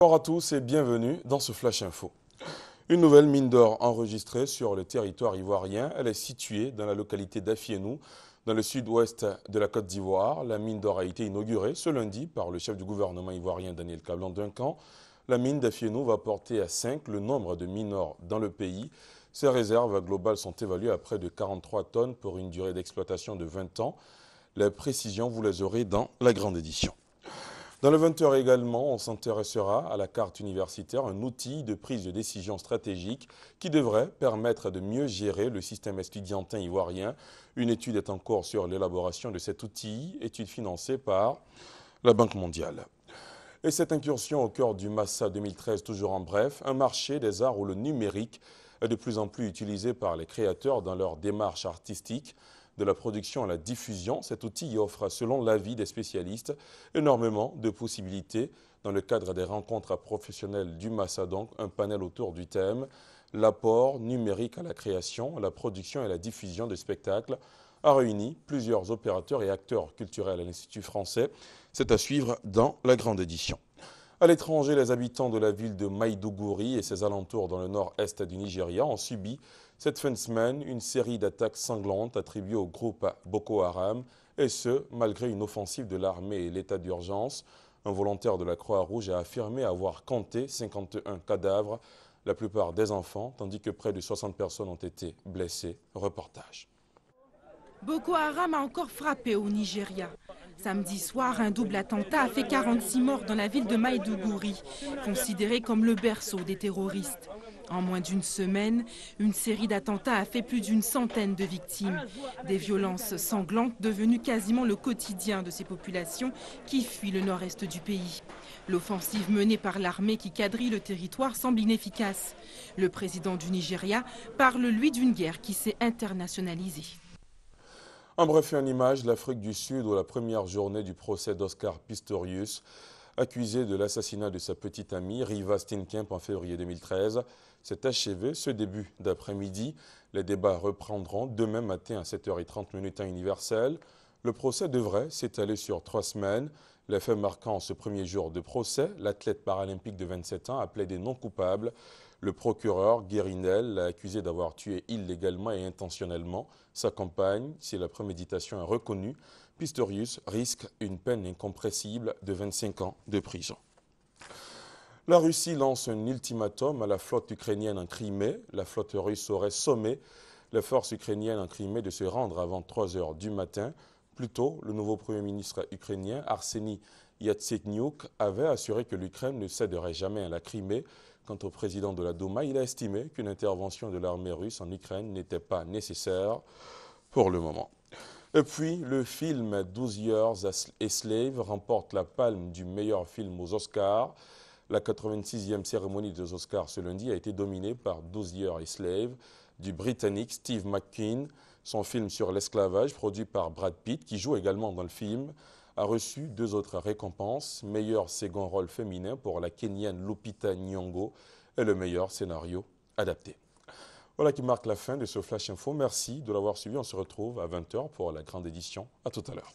Bonjour à tous et bienvenue dans ce Flash Info. Une nouvelle mine d'or enregistrée sur le territoire ivoirien, elle est située dans la localité d'Afienou, dans le sud-ouest de la Côte d'Ivoire. La mine d'or a été inaugurée ce lundi par le chef du gouvernement ivoirien Daniel Cablan Duncan. La mine d'Afienou va porter à 5 le nombre de mines d'or dans le pays. Ses réserves globales sont évaluées à près de 43 tonnes pour une durée d'exploitation de 20 ans. Les précisions, vous les aurez dans la grande édition. Dans le 20h également, on s'intéressera à la carte universitaire, un outil de prise de décision stratégique qui devrait permettre de mieux gérer le système estudiantin ivoirien. Une étude est en cours sur l'élaboration de cet outil, étude financée par la Banque mondiale. Et cette incursion au cœur du Massa 2013, toujours en bref, un marché des arts où le numérique est de plus en plus utilisé par les créateurs dans leur démarche artistique de la production à la diffusion, cet outil offre, selon l'avis des spécialistes, énormément de possibilités. Dans le cadre des rencontres professionnelles du Massa, donc, un panel autour du thème L'apport numérique à la création, la production et la diffusion de spectacles a réuni plusieurs opérateurs et acteurs culturels à l'Institut français. C'est à suivre dans la grande édition. À l'étranger, les habitants de la ville de Maïdougouri et ses alentours dans le nord-est du Nigeria ont subi cette fin de semaine une série d'attaques sanglantes attribuées au groupe Boko Haram, et ce, malgré une offensive de l'armée et l'état d'urgence. Un volontaire de la Croix-Rouge a affirmé avoir compté 51 cadavres, la plupart des enfants, tandis que près de 60 personnes ont été blessées. Reportage. Boko Haram a encore frappé au Nigeria. Samedi soir, un double attentat a fait 46 morts dans la ville de Maïdougouri, considérée comme le berceau des terroristes. En moins d'une semaine, une série d'attentats a fait plus d'une centaine de victimes. Des violences sanglantes devenues quasiment le quotidien de ces populations qui fuient le nord-est du pays. L'offensive menée par l'armée qui quadrille le territoire semble inefficace. Le président du Nigeria parle, lui, d'une guerre qui s'est internationalisée. En bref et en image, l'Afrique du Sud où la première journée du procès d'Oscar Pistorius, accusé de l'assassinat de sa petite amie Riva Steenkamp en février 2013, s'est achevée ce début d'après-midi. Les débats reprendront demain matin à 7h30 minutes universel. Le procès devrait s'étaler sur trois semaines. L'effet marquant ce premier jour de procès, l'athlète paralympique de 27 ans a des non coupables le procureur Guérinel l'a accusé d'avoir tué illégalement et intentionnellement sa compagne si la préméditation est reconnue. Pistorius risque une peine incompressible de 25 ans de prison. La Russie lance un ultimatum à la flotte ukrainienne en Crimée. La flotte russe aurait sommé la force ukrainienne en Crimée de se rendre avant 3 heures du matin. Plus tôt, le nouveau Premier ministre ukrainien, Arseny Yatsenyuk, avait assuré que l'Ukraine ne céderait jamais à la Crimée. Quant au président de la Douma, il a estimé qu'une intervention de l'armée russe en Ukraine n'était pas nécessaire pour le moment. Et puis, le film 12 Years et Slave remporte la palme du meilleur film aux Oscars. La 86e cérémonie des Oscars ce lundi a été dominée par 12 Years et Slave du Britannique Steve McQueen. Son film sur l'esclavage, produit par Brad Pitt, qui joue également dans le film, a reçu deux autres récompenses, meilleur second rôle féminin pour la Kenyane Lupita Nyong'o et le meilleur scénario adapté. Voilà qui marque la fin de ce Flash Info. Merci de l'avoir suivi. On se retrouve à 20h pour la grande édition. À tout à l'heure.